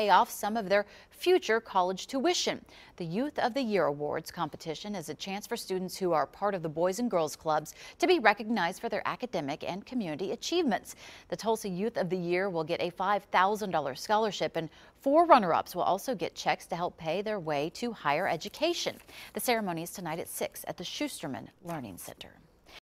pay off some of their future college tuition. The Youth of the Year Awards competition is a chance for students who are part of the Boys and Girls Clubs to be recognized for their academic and community achievements. The Tulsa Youth of the Year will get a $5,000 scholarship and four runner-ups will also get checks to help pay their way to higher education. The ceremony is tonight at 6 at the Schusterman Learning Center.